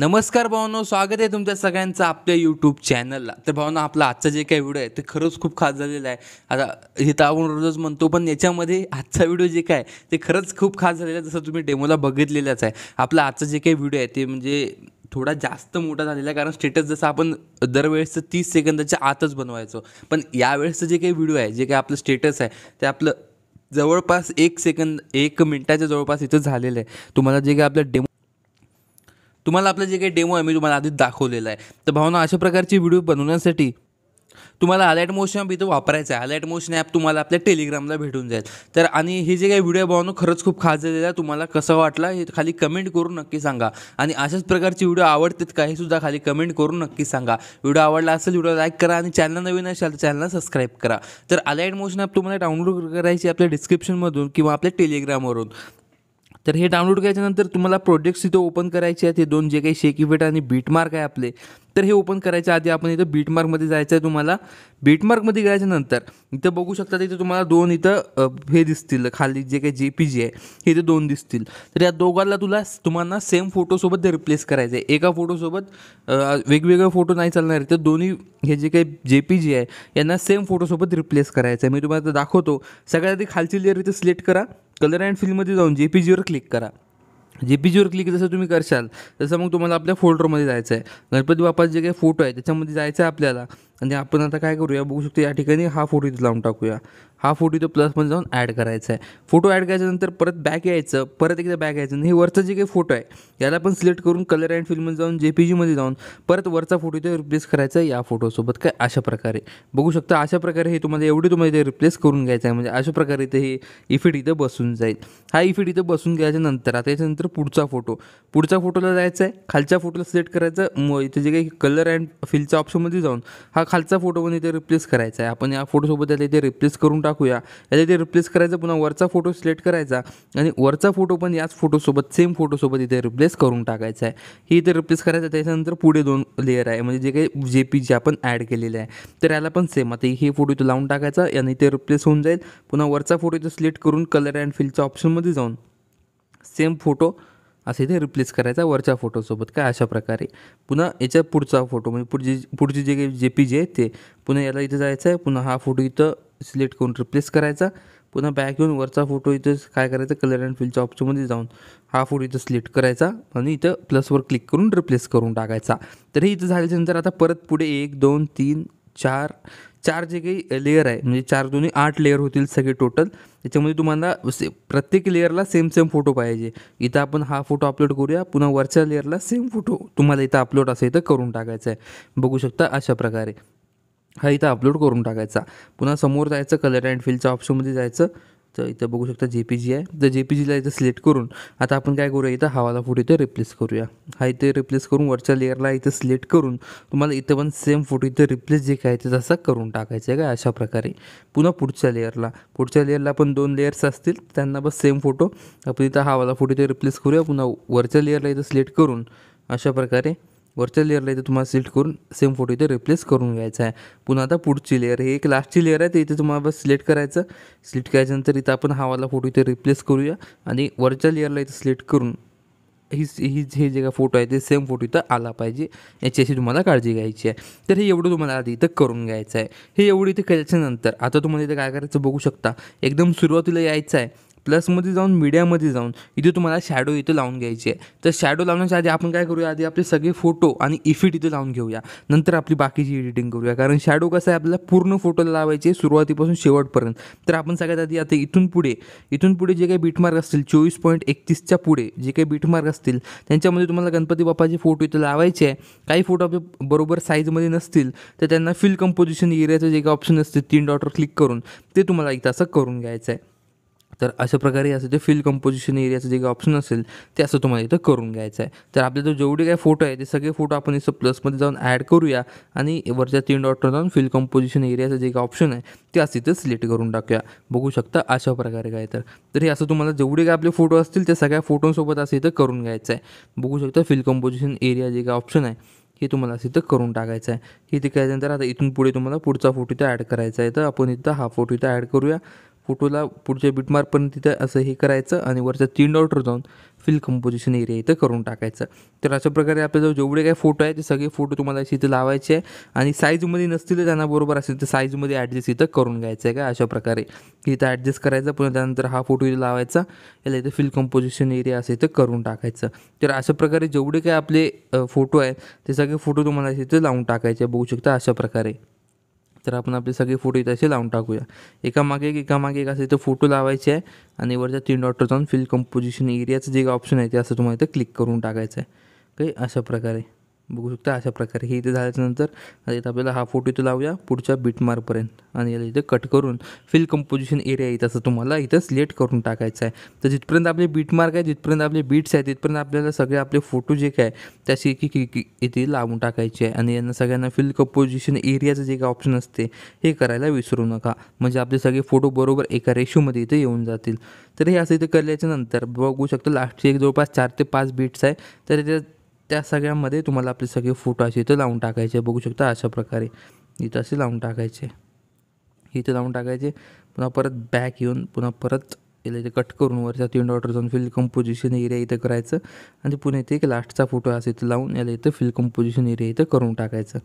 नमस्कार भावनो स्वागत आहे तुमच्या सगळ्यांचं आपल्या यूट्यूब चॅनलला तर भावना आपला आजचा जे काही व्हिडिओ आहे ते खरंच खूप खास झालेला आहे आता हे तर आपण रोजच म्हणतो पण याच्यामध्ये आजचा व्हिडिओ जे काय ते खरंच खूप खास झालेला आहे जसं तुम्ही डेमोला बघितलेलाच आहे आपला आजचा जे काही व्हिडिओ आहे ते म्हणजे थोडा जास्त मोठा झालेला आहे कारण स्टेटस जसं आपण दरवेळेसचं तीस सेकंदाच्या आतच बनवायचो पण यावेळेसचं जे काही व्हिडिओ आहे जे काही आपलं स्टेटस आहे ते आपलं जवळपास एक सेकंद एक मिनटाच्या जवळपास इथं झालेलं आहे तुम्हाला जे काही आपलं डेमो तुम्हाला आपलं जे काही डेमो आहे मी तुम्हाला आधीच दाखवलेलं आहे तर भावना अशा प्रकारचे व्हिडिओ बनवण्यासाठी तुम्हाला अलर्ट मोशन ॲप इथं वापरायचं आहे अलर्ट मोशन ॲप तुम्हाला आपल्या टेलिग्रामला भेटून जाईल तर आणि हे जे काही व्हिडिओ बनवणं खरंच खूप खास झालेलं आहे तुम्हाला कसं वाटला हे खाली कमेंट करून नक्की सांगा आणि अशाच प्रकारचे व्हिडिओ आवडतात का हे सुद्धा खाली कमेंट करून नक्की सांगा व्हिडिओ आवडला असेल व्हिडिओ लाईक करा आणि चॅनल नवीन असेल तर चॅनलला सबस्क्राईब करा तर अलाइट मोशन ॲप तुम्हाला डाउनलोड करायची आपल्या डिस्क्रिप्शनमधून किंवा आपल्या टेलिग्रामवरून तर हे डाउनलोड केल्याच्यानंतर तुम्हाला प्रोजेक्ट्स इथं ओपन करायचे आहेत हे दोन जे काही शेकिफेट आणि बीटमार्क आहे आपले तर हे ओपन करायच्या आधी आपण इथं बीटमार्कमध्ये जायचं आहे तुम्हाला बीटमार्कमध्ये गेल्याच्यानंतर इथं बघू शकता इथं तुम्हाला दोन इथं हे दिसतील खाली जे काही जे पी जी आहे हे इथे दोन दिसतील तर या दोघांना तुला तुम्हाला सेम फोटोसोबत रिप्लेस करायचं आहे एका फोटोसोबत वेगवेगळे फोटो नाही चालणार तर दोन्ही हे जे काही जे पी जी आहे यांना सेम फोटोसोबत रिप्लेस करायचं आहे मी तुम्हाला दाखवतो सगळ्यात आधी खालची लेअर इथं सिलेक्ट करा कलर अँड फिल्ममध्ये जाऊन जे पी जीवर क्लिक करा जे पी जीवर क्लिक जसं तुम्ही करशाल तसं मग तुम्हाला आपल्या फोल्डरमध्ये जायचं आहे गणपती बाप्पाचे जे काही फोटो आहे त्याच्यामध्ये जायचं आहे आपल्याला आणि आपण आता काय करूया बघू शकतो या ठिकाणी हा फोटो इथे लावून टाकूया हा फोटो इथं प्लसमध्ये जाऊन ॲड करायचा आहे फोटो ॲड करायच्यानंतर परत बॅक यायचं परत एकदा बॅक यायचं आणि हे वरचं जे काही फोटो आहे याला पण सिलेक्ट करून कलर अँड फिल्ममध्ये जाऊन जे पी जीमध्ये जाऊन परत वरचा फोटो इथे रिप्लेस करायचा आहे या फोटोसोबत काय अशा प्रकारे बघू शकता अशा प्रकारे हे तुम्हाला एवढी तुम्हाला इथे रिप्लेस करून घ्यायचं आहे म्हणजे अशा प्रकारे इथे हे इफिट इथं बसून जाईल हा इफेक्ट इथं बसून घ्यायच्यानंतर आता त्याच्यानंतर त्यानंतर पुढचा फोटो पुढच्या फोटोला जायचं आहे खालच्या फोटोला सिलेक्ट करायचं मग इथे जे काही कलर अँड फिलच्या ऑप्शनमध्ये जाऊन हा खालचा फोटो पण इथे रिप्लेस करायचा आहे आपण या फोटोसोबत त्याला इथे रिप्लेस करून टाकूया त्याला इथे रिप्लेस करायचं पुन्हा वरचा फोटो सिलेक्ट करायचा आणि वरचा फोटो पण याच फोटोसोबत सेम फोटोसोबत इथे रिप्लेस करून टाकायचा आहे हे इथे रिप्लेस करायचं त्याच्यानंतर पुढे दोन लेअर आहे म्हणजे जे काही जे पी जे आपण ॲड केलेले आहे तर याला पण सेम आता हे फोटो इथे लावून टाकायचा आणि इथे रिप्लेस होऊन जाईल पुन्हा वरचा फोटो इथे सिलेक्ट करून कलर अँड फिलच्या ऑप्शनमध्ये जाऊन सेम फोटो असे इथे रिप्लेस करायचा वरच्या फोटोसोबत काय अशा प्रकारे पुन्हा याच्या पुढचा फोटो म्हणजे पुढची पुढची जे काही जे पी जे आहे ते पुन्हा याला इथे जायचं आहे पुन्हा हा फोटो इथं सिलेक्ट करून रिप्लेस करायचा पुन्हा बॅक येऊन वरचा फोटो इथं काय करायचं कलर अँड फिलच्या ऑप्शनमध्ये जाऊन हा फोटो इथं सिलेक्ट करायचा आणि इथं प्लसवर क्लिक करून रिप्लेस करून टाकायचा तर हे इथं झाल्याच्यानंतर आता परत पुढे एक दोन तीन चार चार जे काही लेअर आहे म्हणजे चार दोन्ही आठ लेअर होतील सगळे टोटल त्याच्यामध्ये तुम्हाला से प्रत्येक लेअरला सेम सेम फोटो पाहिजे इथं आपण हा फोटो अपलोड करूया पुन्हा वरच्या लेअरला सेम फोटो तुम्हाला इथं अपलोड असं इथं करून टाकायचं आहे बघू शकता अशा प्रकारे हा इथं अपलोड करून टाकायचा पुन्हा समोर जायचं कलर अँड फिलच्या ऑप्शनमध्ये जायचं तर इथं बघू शकता जे पी जी आहे तर जे पी जीला इथं सिलेक्ट करून आता आपण काय करूया इथं हवाला फोटो इथं रिप्लेस करूया हा इथे रिप्लेस करून वरच्या लेअरला इथं सिलेक्ट करून तुम्हाला इथं पण सेम फोटो इथं रिप्लेस जे काय ते तसा करून टाकायचं आहे काय अशा प्रकारे पुन्हा पुढच्या लेअरला पुढच्या लेअरला पण दोन लेअर्स असतील त्यांना बस सेम फोटो आपण इथं हवाला फोटो इथे रिप्लेस करूया पुन्हा वरच्या लेअरला इथं सिलेक्ट करून अशा प्रकारे वरच्या लेअरला इथे तुम्हाला सिलेक्ट करून सेम फोटो इथे रिप्लेस करून घ्यायचा आहे पुन्हा आता पुढची लेअर हे एक लास्टची लेअर आहे ते इथे तुम्हाला बस सिलेक्ट करायचं सिलेक्ट करायच्यानंतर इथं आपण हावाला फोटो इथे रिप्लेस करूया आणि वरच्या लेअरला इथे सिलेक्ट करून ही ही हे जे काय फोटो आहे ते सेम फोटो इथं आला पाहिजे याची अशी तुम्हाला काळजी घ्यायची आहे तर हे एवढं तुम्हाला आधी इथं करून घ्यायचं आहे हे एवढं इथे केल्याच्यानंतर आता तुम्हाला इथं काय करायचं बघू शकता एकदम सुरुवातीला यायचं आहे प्लसमध्ये जाऊन मीडियामध्ये जाऊन इथे तुम्हाला शॅडो इथे लावून घ्यायची आहे तर शॅडो लावण्याच्या आधी आपण काय करूया आधी आपले सगळे फोटो आणि इफिट इथे लावून घेऊया नंतर आपली बाकीची एडिटिंग करूया कारण शॅडो कसं आहे आपल्याला पूर्ण फोटो लावायचे सुरुवातीपासून शेवटपर्यंत तर आपण सगळ्यात आधी आता इथून पुढे इथून पुढे जे काही बीटमार्क असतील चोवीस पॉईंट एकतीसच्या पुढे जे काही बीटमार्क असतील त्यांच्यामध्ये तुम्हाला गणपती बाप्पाचे फोटो इथे लावायचे आहे काही फोटो आपले बरोबर साईजमध्ये नसतील तर त्यांना फिल कंपोजिशन एरियाचं जे काही ऑप्शन असते तीन डॉटवर क्लिक करून ते तुम्हाला इथं असं करून घ्यायचं आहे तर अशा प्रकारे असं जे फिल कंपोजिशन एरियाचं जे काही ऑप्शन असेल ते असं तुम्हाला इथं करून घ्यायचं आहे तर आपले जो जेवढे काही फोटो आहे ते सगळे फोटो आपण इथं प्लसमध्ये जाऊन ॲड करूया आणि वरच्या तीन डॉटवर जाऊन फिल कंपोजिशन एरियाचं जे काही ऑप्शन आहे ते असं इथं सिलेक्ट करून टाकूया बघू शकता अशा प्रकारे काय तर तर हे असं तुम्हाला जेवढे काही आपले फोटो असतील त्या सगळ्या फोटोंसोबत असं इथं करून घ्यायचं आहे बघू शकता फिल कंपोजिशन एरिया जे काही ऑप्शन आहे हे तुम्हाला असं इथं करून टाकायचं आहे हे ते नंतर आता इथून पुढे तुम्हाला पुढचा फोटो इथं ॲड करायचा आहे तर आपण इथं हा फोटो इथं ॲड करूया फोटोला पुढच्या बिटमारपर्यंत तिथं असं हे करायचं आणि वरच्या तीन डॉटर जाऊन फिल कंपोजिशन एरिया इथं करून टाकायचं तर अशा प्रकारे आपल्याजवळ जेवढे काही फोटो आहे ते सगळे फोटो तुम्हाला असे इथे लावायचे आहे आणि साईजमध्ये नसतील त्यांना बरोबर असेल तर साईजमध्ये ॲडजस्ट इथं करून घ्यायचं आहे का अशा प्रकारे इथं ॲडजस्ट करायचं पुन्हा त्यानंतर हा फोटो इथे लावायचा याला इथं फिल कंपोजिशन एरिया असं इथं करून टाकायचं तर अशा प्रकारे जेवढे काही आपले फोटो आहेत ते सगळे फोटो तुम्हाला इथे लावून टाकायचे बघू शकता अशा प्रकारे तर आपण आपले सगळे फोटो इथे असे लावून टाकूया एकामागे एक एकामागे एक असे इथं फोटो लावायचे आहे आणि वरच्या तीन डॉटर जाऊन फिल कंपोजिशन एरियाचं जे ऑप्शन आहे ते असं तुम्हाला इथं क्लिक करून टाकायचं आहे काही अशा प्रकारे बघू शकता अशा प्रकारे हे इथे झाल्याच्यानंतर इथं आपल्याला हा फोटो इथं लावूया पुढच्या बीटमार्कपर्यंत आणि याला इथे कट करून फिल कंपोजिशन एरिया येत असं तुम्हाला इथं सिलेक्ट करून टाकायचं आहे तर जिथपर्यंत आपले बीटमार्क आहे जिथपर्यंत आपले बीट्स आहेत तिथपर्यंत आपल्याला सगळे आपले फोटो जे काय त्याची की की इथे लावून टाकायचे आहे आणि यांना सगळ्यांना फिल कंपोजिशन एरियाचं जे काय ऑप्शन असते हे करायला विसरू नका म्हणजे आपले सगळे फोटो बरोबर एका रेशोमध्ये इथे येऊन जातील तर हे असं इथे केल्याच्यानंतर बघू शकतो लास्टचे एक जवळपास चार ते पाच बीट्स आहे तर त्याच्या त्या सगळ्यामध्ये तुम्हाला आपले सगळे फोटो असे इथं लावून टाकायचे बघू शकता अशा प्रकारे इथं असे लावून टाकायचे इथं लावून टाकायचे पुन्हा परत बॅक येऊन पुन्हा परत याला इथे कट करून वरच्या तीन डॉटर जाऊन फिल कंपोजिशन एरिया इथं करायचं आणि पुन्हा इथे एक लास्टचा फोटो असे इथं लावून याला इथं फिल कंपोजिशन एरिया इथं करून टाकायचं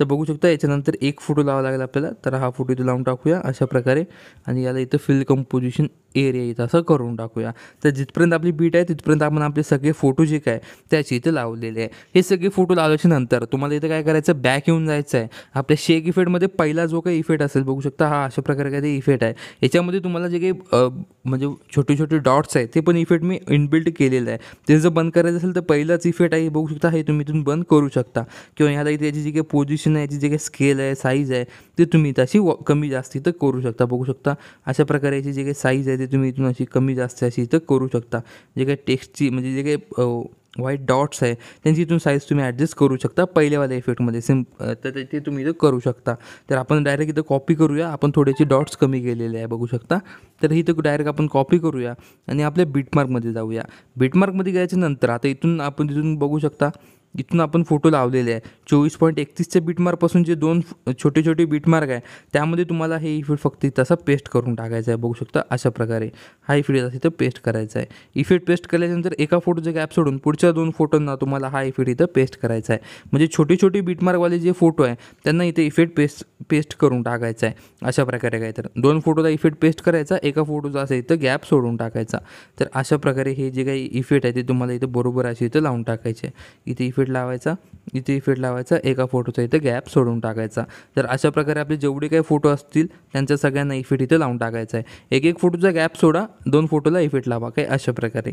तर बघू शकता याच्यानंतर एक फोटो लावा लागेल आपल्याला तर हा फोटो इथं लावून टाकूया अशा प्रकारे आणि याला इथं फिल कंपोजिशन एरिया येईल असं करून टाकूया तर जिथपर्यंत आपली बीट आहे तिथपर्यंत आपण आपले सगळे फोटो जे काय त्याचे इथे लावलेले आहे हे सगळे फोटो लावल्याच्या नंतर तुम्हाला इथं काय करायचं बॅक येऊन जायचं आहे आपल्या शेक इफेक्टमध्ये पहिला जो काही इफेक्ट असेल बघू शकता हा अशा प्रकारे काय ते इफेक्ट आहे याच्यामध्ये तुम्हाला जे काही म्हणजे छोटे छोटे डॉट्स आहेत ते पण इफेक्ट मी इनबिल्ट केलेलं आहे ते जर बंद करायचं असेल तर पहिलाच इफेक्ट आहे बघू शकता हे तुम्ही इथून बंद करू शकता किंवा ह्याला इथे याची जी काही पोझिशन आहे याची जे काही स्केल आहे साईज आहे ते तुम्ही तशी कमी जास्त इथं करू शकता बघू शकता अशा प्रकारे याची जी काही साईज आहे ते म्हणजे तुम्ही इथून अशी कमी जास्त अशी इथं करू शकता जे काही टेक्स्टची म्हणजे जे काही व्हाईट डॉट्स आहे त्यांची इथून साईज तुम्ही ॲडजस्ट करू शकता पहिल्यावाल्या इफेक्टमध्ये सिम तर ते तुम्ही इथं करू शकता तर आपण डायरेक्ट इथं कॉपी करूया आपण थोडेसे डॉट्स कमी केलेले आहे बघू शकता तर ही डायरेक्ट आपण कॉपी करूया आणि आपल्या बीटमार्कमध्ये जाऊया बीटमार्कमध्ये गेल्याच्या नंतर आता इथून आपण तिथून बघू शकता इथून आपण फोटो लावलेले आहे चोवीस पॉईंट एकतीसच्या बीटमार्कपासून जे दोन छोटे छोटे बीटमार्क आहे त्यामध्ये तुम्हाला हे इफेक्ट फक्त तसा पेस्ट करून टाकायचा आहे बघू शकता अशा प्रकारे हा इफेक्ट इथं पेस्ट करायचा आहे इफेक्ट पेस्ट केल्यानंतर एका फोटोचं गॅप सोडून पुढच्या दोन फोटोंना तुम्हाला हा इफेक्ट इथं पेस्ट करायचा आहे म्हणजे छोटे छोटे बीटमार्कवाले जे फोटो आहे त्यांना इथे इफेक्ट पेस्ट पेस्ट करून टाकायचा आहे अशा प्रकारे काय तर दोन फोटोला इफेक्ट पेस्ट करायचा एका फोटोचा असं इथं गॅप सोडून टाकायचा तर अशा प्रकारे हे जे काही इफेक्ट आहे ते तुम्हाला इथं बरोबर असे इथं लावून टाकायचे इथे इफेक्ट फीड लावायचा इथे फीड लावायचा एका फोटोचा इथे गॅप सोडून टाकायचा तर अशा प्रकारे आपले जेवढे काही फोटो असतील त्यांच्या सगळ्यांना इफिट इथे लावून टाकायचा आहे एक एक फोटोचा गॅप सोडा दोन फोटोला इफिट लावा काही अशा प्रकारे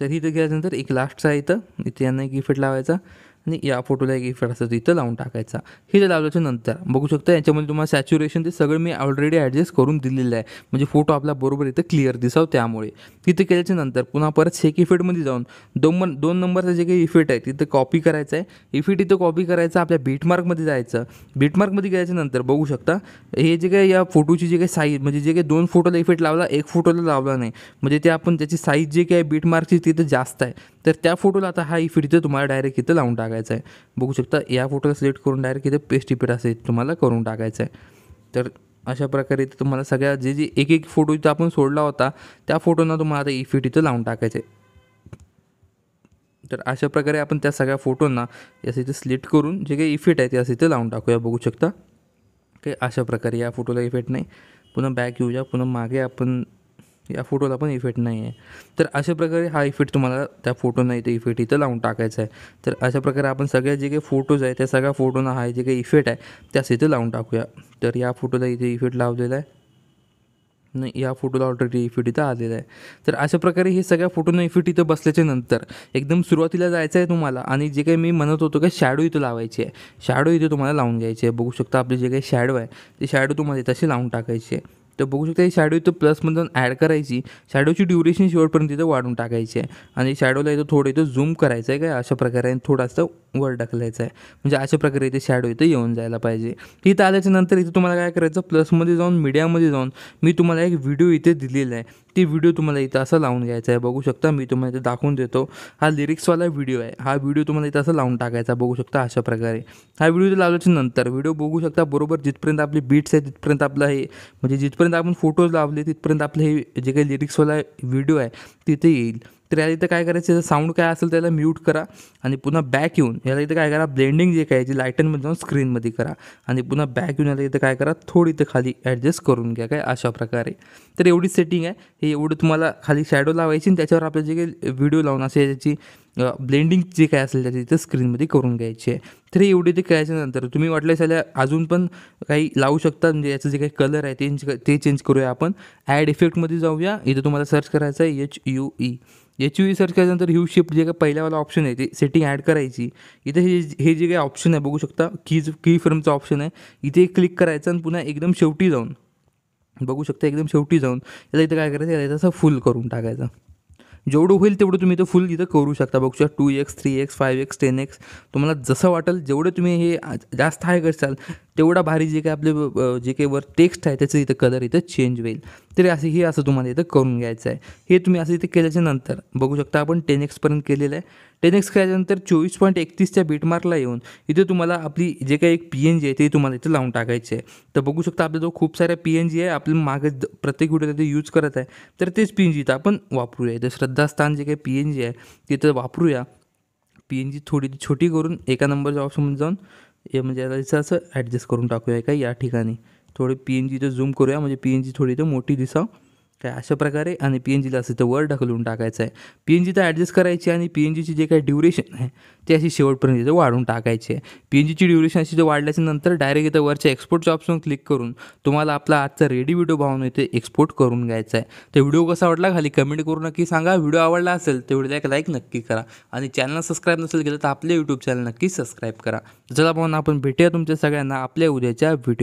तर इथे गेल्यानंतर एक लास्टचा इथं इथे यांना एक इफिट लावायचा आणि या फोटोला एक इफेक्ट असतो तिथं लावून टाकायचा हे लावल्याच्या नंतर बघू शकता याच्यामध्ये तुम्हाला सॅच्युरेशन ते सगळं मी ऑलरेडी ॲडजस्ट करून दिलेलं आहे म्हणजे फोटो आपला बरोबर इथं क्लिअर दिसाव त्यामुळे तिथं केल्याच्या नंतर पुन्हा परत सेक इफेक्टमध्ये जाऊन दोन दोन नंबरचा जे काही इफेक्ट आहे तिथं कॉपी करायचं आहे इफेक्ट इथं कॉपी करायचा आपल्या बीटमार्कमध्ये जायचं बीटमार्कमध्ये गेल्याच्या नंतर बघू शकता हे जे काही या फोटोची जे काही साईज म्हणजे जे काही दोन फोटोला इफेक्ट लावला एक फोटोला लावला नाही म्हणजे ते आपण त्याची साईज जे काही आहे बीटमार्कची तिथं जास्त आहे तर त्या फोटोला आता हा इफिट इथे तुम्हाला डायरेक्ट इथं लावून टाकायचा आहे बघू शकता या फोटोला सिलेक्ट करून डायरेक्ट इथे पेस्ट इफेक्ट असेल तुम्हाला करून टाकायचं आहे तर अशा प्रकारे इथं तुम्हाला सगळ्या जे जे एक एक फोटो इथं आपण सोडला होता त्या फोटोंना तुम्हाला आता इफिट इथं लावून टाकायचे तर अशा प्रकारे आपण त्या सगळ्या फोटोंना असं इथं सिलेक्ट करून जे काही इफिट आहे ते असं इथं लावून टाकूया बघू शकता काही अशा प्रकारे या फोटोला इफेक्ट नाही पुन्हा बॅक येऊया पुन्हा मागे आपण या फोटोला पण इफेक्ट नाही आहे तर अशा प्रकारे हा इफेक्ट तुम्हाला त्या फोटो इथे इफेक्ट इथं लावून टाकायचा आहे तर अशा प्रकारे आपण सगळ्या जे काही फोटोज आहे त्या सगळ्या फोटोना हा जे काही इफेक्ट आहे त्यास इथे लावून टाकूया तर या फोटोला इथे इफेक्ट लावलेला आहे नाही या फोटोला ऑलरेडी इफेक्ट इथं आलेला आहे तर अशा प्रकारे हे सगळ्या फोटोनं इफेक्ट इथं बसल्याच्या नंतर एकदम सुरुवातीला जायचं आहे तुम्हाला आणि जे काही मी म्हणत होतो की शॅडो इथं लावायची आहे शॅडो इथे तुम्हाला लावून घ्यायची आहे बघू शकता आपले जे काही शॅडो आहे ते शॅडो तुम्हाला तसे लावून टाकायचे आहे तर बघू शकता ही शॅडो इथं प्लसमधून ॲड करायची शॅडोची ड्युरेशन शेवटपर्यंत इथं वाढून टाकायची आहे आणि शॅडोला इथं थोडं इथं झूम करायचं आहे काय अशा प्रकारे थोडासा वर ढकलायचं आहे म्हणजे अशा प्रकारे इथे शॅडो इथे येऊन जायला पाहिजे इथं आल्याच्यानंतर इथे तुम्हाला काय करायचं प्लसमध्ये जाऊन मीडियामध्ये जाऊन मी तुम्हाला एक व्हिडिओ इथे दिलेला आहे ती व्हिडिओ तुम्हाला इथं असं लावून घ्यायचा आहे बघू शकता मी तुम्हाला इथे दाखवून देतो हा लिरिक्सवाला व्हिडिओ आहे हा व्हिडिओ तुम्हाला इथं असं लावून टाकायचा बघू शकता अशा प्रकारे हा व्हिडिओ लावल्याच्या नंतर व्हिडिओ बघू शकता बरोबर जिथपर्यंत आपली बीट्स आहे तिथपर्यंत आपलं हे म्हणजे जिथपर्यंत आपण फोटोज लावले तिथपर्यंत आपलं हे जे काही लिरिक्सवाला व्हिडिओ आहे तिथे येईल तर याला इथं काय करायचं साऊंड काय असेल त्याला म्यूट करा आणि पुन्हा बॅक येऊन याला इथं काय करा ब्लेंडिंग जे काय जे लायटनमध्ये जाऊन स्क्रीनमध्ये करा आणि पुन्हा बॅक येऊन याला इथं काय करा थोडी इथं खाली ॲडजस्ट करून घ्या काय अशा प्रकारे तर एवढी सेटिंग आहे हे एवढं तुम्हाला खाली शॅडो लावायची आणि त्याच्यावर आपल्या जे काही व्हिडिओ लावून असे याची ब्लेंडिंग जे काय असेल त्याची इथं स्क्रीनमध्ये करून घ्यायची आहे तर हे एवढी ते करायच्यानंतर तुम्ही वाटलं असेल अजून पण काही लावू शकता म्हणजे याचं जे काही कलर आहे ते ते चेंज करूया आपण ॲड इफेक्टमध्ये जाऊया इथं तुम्हाला सर्च करायचं आहे H U E H U search केल्यानंतर ह्यू शिफ्ट जे काही पहिल्यावाला ऑप्शन आहे ते सेटिंग ॲड करायची इथे हे हे जे काही ऑप्शन आहे बघू शकता कीज की फ्रेमचं ऑप्शन आहे इथे क्लिक करायचं आणि पुन्हा एकदम शेवटी जाऊन बघू शकता एकदम शेवटी जाऊन याला इथं काय करायचं याला असं फुल करून टाकायचं जेवढं होईल तेवढं तुम्ही इथं फुल इथं करू शकता बघू शकता two X three X five X ten X तुम्हाला जसं वाटेल जेवढं तुम्ही हे जास्त हाय करसाल तेवढा भारी जे काही आपले जे काही वर टेक्स्ट आहे त्याचं इथं कलर इथं चेंज होईल तरी असं हे असं तुम्हाला इथं करून घ्यायचं आहे हे तुम्ही असं इथं केल्याच्या नंतर बघू शकता आपण टेन एक्सपर्यंत केलेलं आहे टेन एक्स केल्यानंतर चोवीस पॉईंट एकतीसच्या बीटमार्कला येऊन इथे तुम्हाला आपली जे काही एक पी एन जी आहे ते तुम्हाला इथं लावून टाकायची आहे तर बघू शकता आपल्याजवळ खूप साऱ्या पी एन जी आहे आपलं मागे प्रत्येक व्हिडिओ ते यूज करत आहे तर तेच पी एन जी इथं आपण वापरूया इथं श्रद्धास्थान जे काही पी एन जी आहे तिथं वापरूया पी एन जी थोडी छोटी करून एका नंबरच्या ऑप्शनमध्ये जाऊन हे म्हणजे आता इथं असं ॲडजस्ट करून टाकूया का या ठिकाणी थोडी पी एन जी तर झूम करूया म्हणजे पी एन जी थोडी इथं मोठी दिसावं काय अशा प्रकारे आणि पी एन जीला असं तर वर ढकलून टाकायचं आहे पी एन जी तर ॲडजस्ट करायची आणि पी एन जीची जे काही ड्युरेशन आहे ते अशी शेवटपर्यंत इथं वाढून टाकायची आहे पी एन जीची ड्युरेशन अशी जर वाढल्याच्या नंतर डायरेक्ट इथं वरच्या एक्सपोर्टच्या ऑप्शन क्लिक करून तुम्हाला आपला आजचा रेडी व्हिडिओ भावून इथे एक्सपोर्ट करून घ्यायचा आहे तर व्हिडिओ कसा वाटला खाली कमेंट करू नक्की सांगा व्हिडिओ आवडला असेल तर व्हिडिओला एक लाईक नक्की करा आणि चॅनल सबस्क्राईब नसेल केलं तर आपले यूट्यूब चॅनल नक्की सबस्क्राईब करा चला पाहून आपण भेटूया तुमच्या सगळ्यांना आपल्या उद्याच्या व्हिडिओ